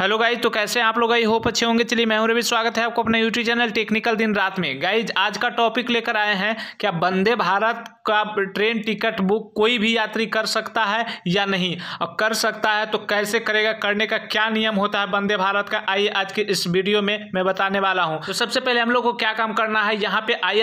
hello guys तो कैसे आप लोग आई होप अच्छे होंगे चलिए मैं भी रवि स्वागत है आपको अपने यूट्यूब चैनल टेक्निकल दिन रात में गाइज आज का टॉपिक लेकर आए हैं क्या वंदे भारत का ट्रेन टिकट बुक कोई भी यात्री कर सकता है या नहीं और कर सकता है तो कैसे करेगा करने का क्या नियम होता है वंदे भारत का आइए आज के इस वीडियो में मैं बताने वाला हूँ तो सबसे पहले हम लोग को क्या काम करना है यहाँ पे आई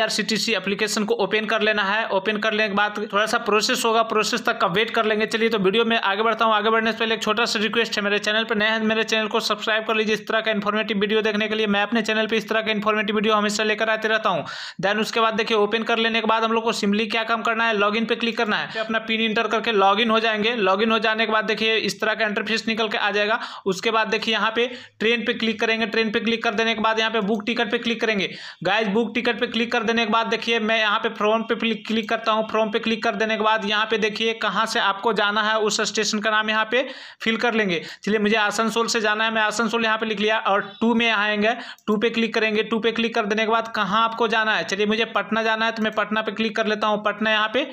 एप्लीकेशन को ओपन कर लेना है ओपन कर लेने के बाद थोड़ा सा प्रोसेस होगा प्रोसेस तक का वेट कर लेंगे चलिए तो वीडियो में आगे बढ़ता हूँ आगे बढ़ने से पहले एक छोटा सा रिक्वेस्ट है मेरे चैनल पर नए हैं तो मेरे चैनल चैनल को सब्सक्राइब कर लीजिए इस तरह का इन्फॉर्मेटिव वीडियो देखने के लिए मैं अपने चैनल पर इस तरह का इन्फॉर्मेटिव वीडियो हमेशा लेकर आते रहता हूँ देन उसके बाद देखिए ओपन कर लेने के बाद हम लोग को सिम्पली क्या काम करना है लॉग पे क्लिक करना है अपना पिन इंटर करके लॉग हो जाएंगे लॉग हो जाने के बाद देखिए इस तरह का इंटरफेस निकल के आ जाएगा उसके बाद देखिए यहाँ पे ट्रेन पे क्लिक करेंगे ट्रेन पे क्लिक कर देने के बाद यहाँ पे बुक टिकट पे क्लिक करेंगे गाइज बुक टिकट पे क्लिक कर देने के बाद देखिए मैं यहाँ पे फॉर्म पे क्लिक करता हूँ फॉर्म पे क्लिक कर देने के बाद यहाँ पे देखिए कहाँ से आपको जाना है उस स्टेशन का नाम यहाँ पे फिल कर लेंगे चलिए मुझे आसनसोल से जाना जाना है मैं आसनसोल यहाँ पे लिख लिया और टू में यहाँ आएंगे टू पे क्लिक करेंगे टू पे क्लिक कर देने के बाद कहाँ आपको जाना है चलिए मुझे पटना जाना है तो मैं पटना पे क्लिक कर लेता हूँ पटना यहाँ पे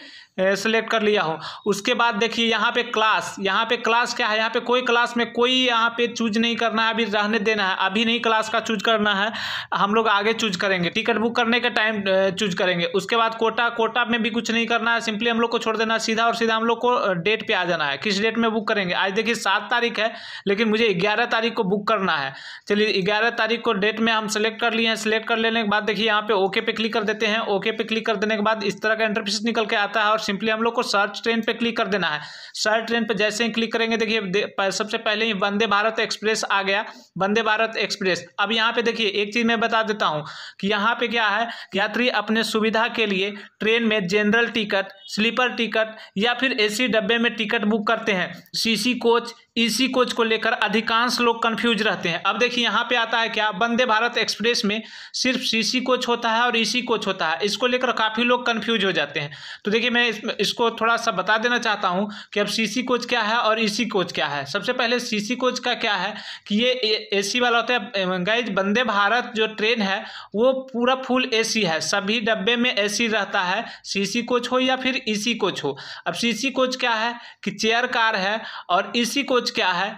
सेलेक्ट कर लिया हूँ उसके बाद देखिए यहाँ पे क्लास यहाँ पे क्लास क्या है यहाँ पे कोई क्लास में कोई यहाँ पे चूज नहीं करना है अभी रहने देना है अभी नहीं क्लास का चूज करना है हम लोग आगे चूज करेंगे टिकट बुक करने का टाइम चूज करेंगे उसके बाद कोटा कोटा में भी कुछ नहीं करना है सिंपली हम लोग को छोड़ देना है सीधा और सीधा हम लोग को डेट पर आ जाना है किस डेट में बुक करेंगे आज देखिए सात तारीख है लेकिन मुझे ग्यारह तारीख को बुक करना है चलिए ग्यारह तारीख को डेट में हम सेलेक्ट कर लिए हैं सेलेक्ट कर लेने के बाद देखिए यहाँ पे ओके पे क्लिक कर देते हैं ओके पे क्लिक कर देने के बाद इस तरह का इंटरफेस निकल के आता है और सिंपली हम लोग को सर्च ट्रेन पे क्लिक कर देना है सर्च ट्रेन पे जैसे ही क्लिक करेंगे देखिए सबसे पहले ही वंदे भारत एक्सप्रेस आ गया वंदे भारत एक्सप्रेस अब यहाँ पे देखिए एक चीज़ मैं बता देता हूँ कि यहाँ पे क्या है यात्री अपने सुविधा के लिए ट्रेन में जनरल टिकट स्लीपर टिकट या फिर एसी डब्बे में टिकट बुक करते हैं सीसी कोच ईसी कोच को लेकर अधिकांश लोग कंफ्यूज रहते हैं अब देखिए यहाँ पे आता है क्या वंदे भारत एक्सप्रेस में सिर्फ सीसी कोच होता है और ई e कोच होता है इसको लेकर काफ़ी लोग कंफ्यूज हो जाते हैं तो देखिए मैं इस, इसको थोड़ा सा बता देना चाहता हूँ कि अब सी कोच क्या है और ई e कोच क्या है सबसे पहले सी कोच का क्या है कि ये ए वाला होता है गाइज वंदे भारत जो ट्रेन है वो पूरा फुल ए है सभी डब्बे में ए रहता है सी कोच हो या फिर ई e कोच हो अब सी कोच क्या है कि चेयर कार है और ई कोच क्या है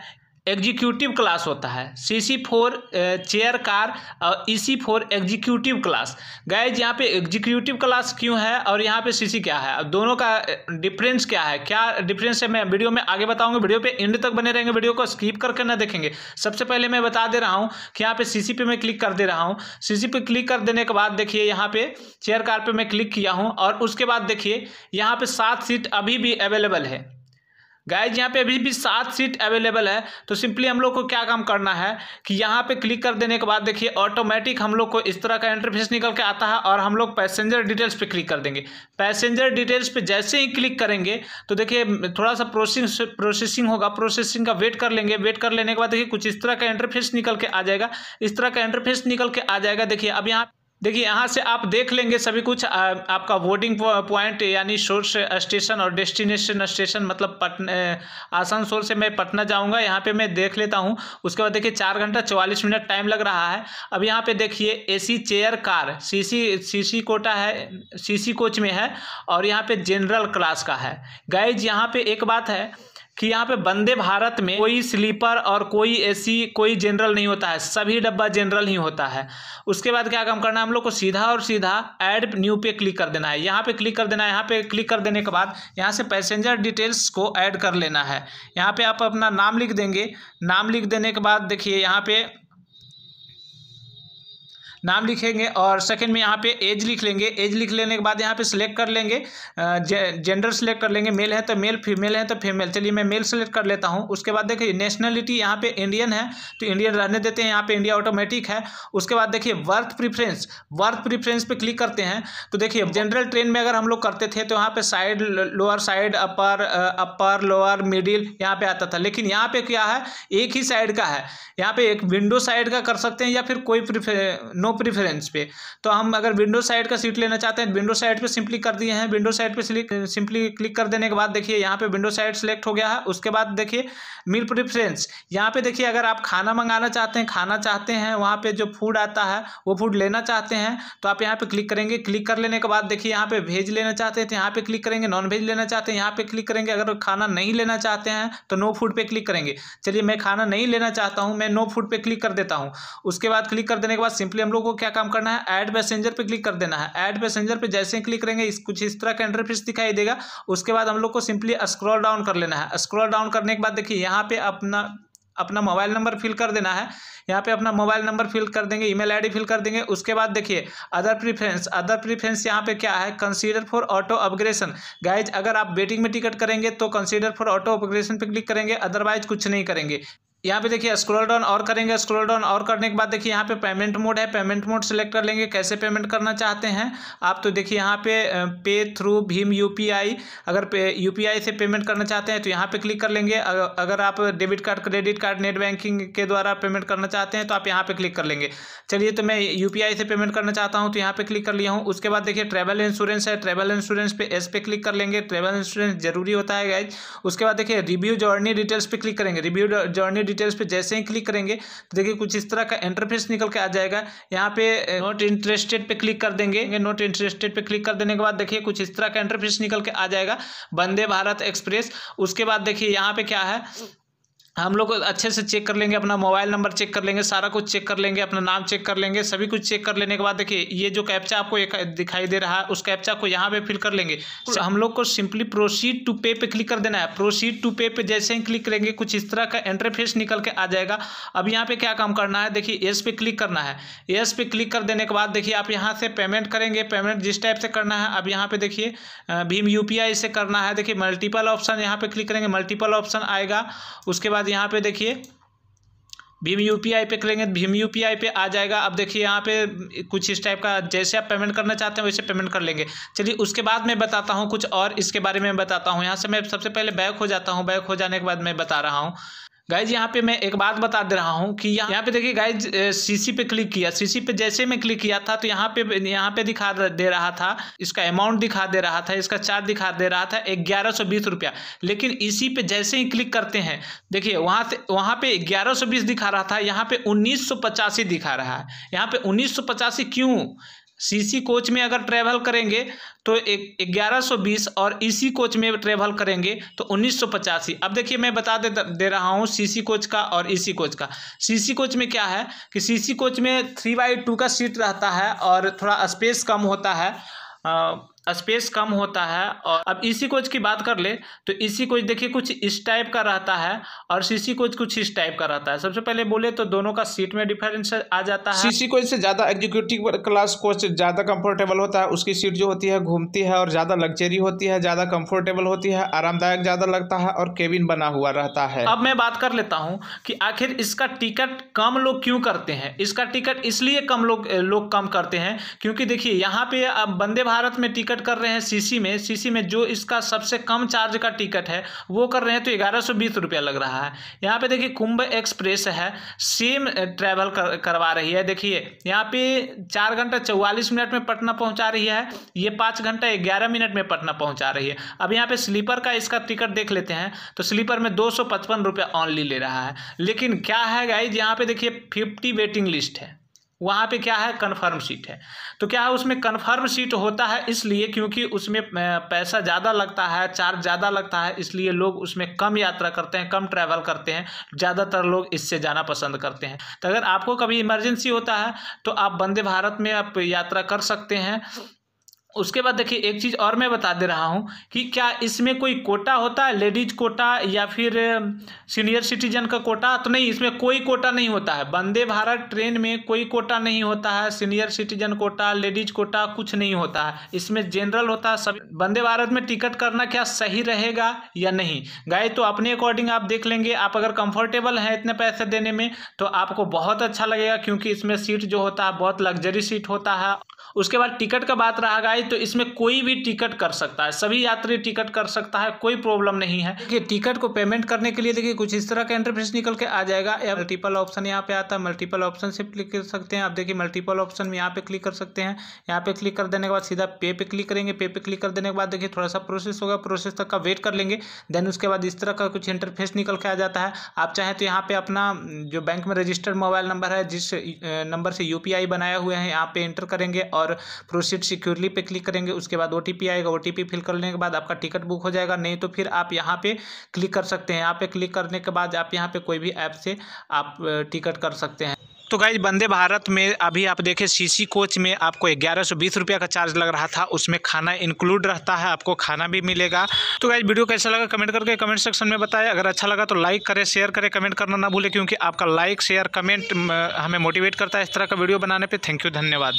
एग्जीक्यूटिव क्लास होता है C C four chair car और E C four executive class guys यहाँ पे एग्जीक्यूटिव क्लास क्यों है और यहाँ पे सी सी क्या है अब दोनों का डिफरेंस क्या है क्या डिफरेंस है मैं वीडियो में आगे बताऊंगा वीडियो पे एंड तक बने रहेंगे वीडियो को स्किप करके ना देखेंगे सबसे पहले मैं बता दे रहा हूँ कि यहाँ पे सी सी पे मैं क्लिक कर दे रहा हूँ सी सी पे क्लिक कर देने के बाद देखिए यहाँ पे चेयर कार पर मैं क्लिक किया हूँ और उसके बाद देखिए यहाँ पे सात सीट अभी भी अवेलेबल है गाइज यहाँ पे अभी भी सात सीट अवेलेबल है तो सिंपली हम लोग को क्या काम करना है कि यहाँ पे क्लिक कर देने के बाद देखिए ऑटोमेटिक हम लोग को इस तरह का इंटरफेस निकल के आता है और हम लोग पैसेंजर डिटेल्स पे क्लिक कर देंगे पैसेंजर डिटेल्स पे जैसे ही क्लिक करेंगे तो देखिए थोड़ा सा प्रोसेसिंग प्रोसेसिंग होगा प्रोसेसिंग का वेट कर लेंगे वेट कर लेने के बाद देखिए कुछ इस तरह का इंटरफेस निकल के आ जाएगा इस तरह का इंटरफेस निकल के आ जाएगा देखिए अब यहाँ देखिए यहाँ से आप देख लेंगे सभी कुछ आ, आपका वोटिंग पॉइंट यानी सोर्स स्टेशन और डेस्टिनेशन स्टेशन मतलब पटना आसनसोल से मैं पटना जाऊँगा यहाँ पे मैं देख लेता हूँ उसके बाद देखिए चार घंटा चौवालीस मिनट टाइम लग रहा है अब यहाँ पे देखिए AC chair car CC CC quota है सीसी कोच में है और यहाँ पर जनरल क्लास का है गाइज यहाँ पर एक बात है कि यहाँ पे वंदे भारत में कोई स्लीपर और कोई एसी कोई जनरल नहीं होता है सभी डब्बा जनरल ही होता है उसके बाद क्या काम करना है हम लोग को सीधा और सीधा ऐड न्यू पे क्लिक कर देना है यहाँ पे क्लिक कर देना है यहाँ पे क्लिक कर देने के बाद यहाँ से पैसेंजर डिटेल्स को ऐड कर लेना है यहाँ पे आप अपना नाम लिख देंगे नाम लिख देने के बाद देखिए यहाँ पे नाम लिखेंगे और सेकंड में यहाँ पे एज लिख लेंगे एज लिख लेने के बाद यहाँ पे सिलेक्ट कर लेंगे जे, जेंडर सेलेक्ट कर लेंगे मेल है तो मेल फीमेल है तो फीमेल चलिए मैं मेल सेलेक्ट कर लेता हूँ उसके बाद देखिए नेशनलिटी यहाँ पे इंडियन है तो इंडियन रहने देते हैं यहाँ पे इंडिया ऑटोमेटिक है उसके बाद देखिए वर्थ प्रिफ्रेंस वर्थ प्रिफ्रेंस पर क्लिक करते हैं तो देखिए जनरल ट्रेन में अगर हम लोग करते थे तो यहाँ पे side lower side upper upper lower middle यहाँ पे आता था लेकिन यहाँ पे क्या है एक ही साइड का है यहाँ पे एक विंडो साइड का कर सकते हैं या फिर कोई नो प्रीफरेंस पे तो हम अगर विंडो साइड का सीट लेना चाहते हैं विंडो तो साइड पे सिंपली कर दिए हैं विंडो साइड पे सिंपली क्लिक कर देने के बाद देखिए यहाँ पे विंडो साइड सेलेक्ट हो गया है उसके बाद देखिए मिल प्रिफ्रेंस यहाँ पे देखिए अगर आप खाना मंगाना चाहते हैं खाना चाहते हैं वहाँ पे जो फूड आता है वो फूड लेना चाहते हैं तो आप यहाँ पे क्लिक करेंगे क्लिक कर लेने के बाद देखिए यहाँ पे भेज लेना चाहते हैं तो यहाँ पे क्लिक करेंगे नॉन भेज लेना चाहते हैं यहाँ पे क्लिक करेंगे अगर खाना नहीं लेना चाहते हैं तो नो फूड पे क्लिक करेंगे चलिए मैं खाना नहीं लेना चाहता हूँ मैं नो फूड पे क्लिक कर देता हूँ उसके बाद क्लिक कर देने के बाद सिंपली हम लोग को क्या काम करना है ऐड पैसेंजर पे क्लिक कर देना है ऐड पैसेंजर पे जैसे ही क्लिक करेंगे इस कुछ इस तरह का इंटरफेस दिखाई देगा उसके बाद हम लोग को सिंपली स्क्रॉल डाउन कर लेना है स्क्रॉल डाउन करने के बाद देखिए यहाँ पे अपना अपना मोबाइल नंबर फिल कर देना है यहाँ पे अपना मोबाइल नंबर फिल कर देंगे ईमेल आईडी फिल कर देंगे उसके बाद देखिए अदर प्रीफ्रेंस अदर प्रीफ्रेंस यहाँ पे क्या है consider for auto upgradation guys अगर आप बेटिंग में टिकट करेंगे तो कंसीडर फॉर ऑटो अपग्रेशन पे क्लिक करेंगे अदरवाइज कुछ नहीं करेंगे यहाँ पे देखिए स्क्रॉल डाउन और करेंगे स्क्रॉल डाउन और करने के बाद देखिए यहाँ पे पेमेंट मोड है पेमेंट मोड सेलेक्ट कर लेंगे कैसे पेमेंट करना चाहते हैं आप तो देखिए यहाँ पे पे थ्रू भीम यूपीआई अगर पे यूपीआई से पेमेंट करना चाहते हैं तो यहाँ पे क्लिक कर लेंगे अगर आप debit card credit card net banking के द्वारा पेमेंट करना चाहते हैं तो आप यहाँ पर क्लिक कर लेंगे चलिए तो मैं यू से पेमेंट करना चाहता हूँ तो यहाँ पर क्लिक कर लिया हूँ उसके बाद देखिए ट्रेवल इंश्योरेंस है ट्रेवल इंश्योरेंस पे एस पे क्लिक कर लेंगे ट्रेवल इंश्योरेंस जरूरी होता है गाइज उसके बाद देखिए रिव्यू जर्नी डिटेल्स पर क्लिक करेंगे रिव्यू जर्नी डिटेल्स पे जैसे ही क्लिक करेंगे तो देखिए कुछ इस तरह का इंटरफेस निकल के आ जाएगा यहाँ पे नॉट इंटरेस्टेड पे क्लिक कर देंगे नॉट इंटरेस्टेड पे क्लिक कर देने के बाद देखिए कुछ इस तरह का इंटरफेस निकल के आ जाएगा वंदे भारत एक्सप्रेस उसके बाद देखिए यहाँ पे क्या है हम लोग अच्छे से चेक कर लेंगे अपना मोबाइल नंबर चेक कर लेंगे सारा कुछ चेक कर लेंगे अपना नाम चेक कर लेंगे सभी कुछ चेक कर लेने के बाद देखिए ये जो कैप्चा आपको एक दिखाई दे रहा है उस कैप्चा को यहाँ पे फिल कर लेंगे तो हम लोग को सिंपली प्रोसीड टू पे पे क्लिक कर देना है प्रोसीड टू पे पे जैसे ही क्लिक करेंगे कुछ इस तरह का इंटरफेस निकल के आ जाएगा अब यहाँ पे क्या काम करना है देखिए एस पे क्लिक करना है एस पे क्लिक कर देने के बाद देखिए आप यहाँ से पेमेंट करेंगे पेमेंट जिस टाइप से करना है अब यहाँ पे देखिए भीम यू से करना है देखिए मल्टीपल ऑप्शन यहाँ पे क्लिक करेंगे मल्टीपल ऑप्शन आएगा उसके बाद बाद यहाँ पे देखिए भीम यू पी आई पे करेंगे भीम यू पी आई पे आ जाएगा अब देखिए यहाँ पे कुछ इस टाइप का जैसे आप पेमेंट करना चाहते हैं वैसे पेमेंट कर लेंगे चलिए उसके बाद मैं बताता हूँ कुछ और इसके बारे में बताता हूँ यहाँ से मैं सबसे पहले बैक हो जाता हूँ बैक हो जाने के बाद मैं बता रहा हूँ गाइज यहाँ पे मैं एक बात बता दे रहा हूँ कि यहाँ पे देखिए गाइज सीसी पे क्लिक किया सीसी पे जैसे मैं क्लिक किया था तो यहाँ पे यहाँ पे दिखा दे रहा था इसका अमाउंट दिखा दे रहा था इसका चार्ज दिखा दे रहा था ग्यारह सौ बीस रुपया लेकिन इसी पे जैसे ही क्लिक करते हैं देखिए वहाँ से वहाँ पे ग्यारह बीस दिखा रहा था यहाँ पे उन्नीस पचासी दिखा रहा है यहाँ पे उन्नीस सौ पचासी क्यों सीसी कोच में अगर ट्रैवल करेंगे तो ग्यारह सौ बीस और ईसी e कोच में ट्रैवल करेंगे तो उन्नीस सौ पचासी अब देखिए मैं बता दे दे रहा हूँ सीसी कोच का और ईसी e कोच का सीसी कोच में क्या है कि सीसी कोच में थ्री बाई टू का सीट रहता है और थोड़ा स्पेस कम होता है आ, स्पेस कम होता है और अब इसी कोच की बात कर ले तो इसी कोच देखिए कुछ इस टाइप का रहता है और सीसी कोच कुछ इस टाइप का रहता है सबसे पहले बोले तो दोनों का सीट में डिफरेंस आ जाता है सीसी कोच से ज़्यादा एग्जीक्यूटिव क्लास कोच ज़्यादा कंफर्टेबल होता है उसकी सीट जो होती है घूमती है और ज़्यादा लग्जरी होती है ज़्यादा कंफर्टेबल होती है आरामदायक ज़्यादा लगता है और केबिन बना हुआ रहता है अब मैं बात कर लेता हूँ कि आखिर इसका टिकट कम लोग क्यों करते हैं इसका टिकट इसलिए कम लोग लोग कम करते हैं क्योंकि देखिए यहाँ पे अब वंदे भारत में टिकट टिकट कर रहे हैं सीसी में सीसी में जो इसका सबसे कम चार्ज का टिकट है वो कर रहे हैं तो ग्यारह सौ बीस रुपया लग रहा है यहाँ पे देखिए कुंभ एक्सप्रेस है सेम ट्रैवल कर, करवा रही है देखिए यहाँ पे चार घंटा चौवालीस मिनट में पटना पहुँचा रही है ये पाँच घंटा ग्यारह मिनट में पटना पहुँचा रही है अब यहाँ पर स्लीपर का इसका टिकट देख लेते हैं तो स्लीपर में दो सौ पचपन रुपया ऑनली ले रहा है लेकिन क्या है गाइज यहाँ पे देखिए फिफ्टी वेटिंग लिस्ट है वहाँ पे क्या है कन्फर्म सीट है तो क्या है उसमें कन्फर्म सीट होता है इसलिए क्योंकि उसमें पैसा ज़्यादा लगता है चार्ज ज़्यादा लगता है इसलिए लोग उसमें कम यात्रा करते हैं कम ट्रैवल करते हैं ज़्यादातर लोग इससे जाना पसंद करते हैं तो अगर आपको कभी इमरजेंसी होता है तो आप वंदे भारत में आप यात्रा कर सकते हैं उसके बाद देखिए एक चीज़ और मैं बता दे रहा हूँ कि क्या इसमें कोई कोटा होता है लेडीज कोटा या फिर सीनियर सिटीजन का कोटा तो नहीं इसमें कोई कोटा नहीं होता है वंदे भारत ट्रेन में कोई कोटा नहीं होता है senior citizen quota ladies quota कुछ नहीं होता है इसमें जनरल होता है सभी वंदे भारत में टिकट करना क्या सही रहेगा या नहीं गाय तो अपने अकॉर्डिंग आप देख लेंगे आप अगर कंफर्टेबल हैं इतने पैसे देने में तो आपको बहुत अच्छा लगेगा क्योंकि इसमें सीट जो होता है बहुत लग्जरी सीट होता है उसके बाद टिकट का बात रहा गई तो इसमें कोई भी टिकट कर सकता है सभी यात्री टिकट कर सकता है कोई प्रॉब्लम नहीं है कि टिकट को पेमेंट करने के लिए देखिए कुछ इस तरह का इंटरफेस निकल के आ जाएगा या मल्टीपल ऑप्शन यहाँ पे आता है मल्टीपल ऑप्शन से क्लिक कर सकते हैं आप देखिए मल्टीपल ऑप्शन में यहाँ पे क्लिक कर सकते हैं यहाँ पे क्लिक कर देने के बाद सीधा पे पे क्लिक करेंगे पे पे क्लिक कर देने के बाद देखिए थोड़ा सा प्रोसेस होगा प्रोसेस तक का वेट कर लेंगे देन उसके बाद इस तरह का कुछ इंटरफेस निकल के आ जाता है आप चाहें तो यहाँ पे अपना जो बैंक में रजिस्टर्ड मोबाइल नंबर है जिस नंबर से यूपीआई बनाया हुए हैं यहाँ पे एंटर करेंगे और और प्रोसीड सिक्योरली पे क्लिक करेंगे उसके बाद ओ आएगा ओ फिल करने के बाद आपका टिकट बुक हो जाएगा नहीं तो फिर आप यहाँ पे क्लिक कर सकते हैं यहाँ पे क्लिक करने के बाद आप यहाँ पे कोई भी ऐप से आप टिकट कर सकते हैं तो गाइज वंदे भारत में अभी आप देखें सीसी कोच में आपको ग्यारह सौ बीस रुपया का चार्ज लग रहा था उसमें खाना इंक्लूड रहता है आपको खाना भी मिलेगा तो गाइज वीडियो कैसा लगा कमेंट करके कमेंट सेक्शन में बताएं अगर अच्छा लगा तो लाइक करें शेयर करें कमेंट करना ना भूलें क्योंकि आपका लाइक शेयर कमेंट हमें मोटिवेट करता है इस तरह का वीडियो बनाने पर थैंक यू धन्यवाद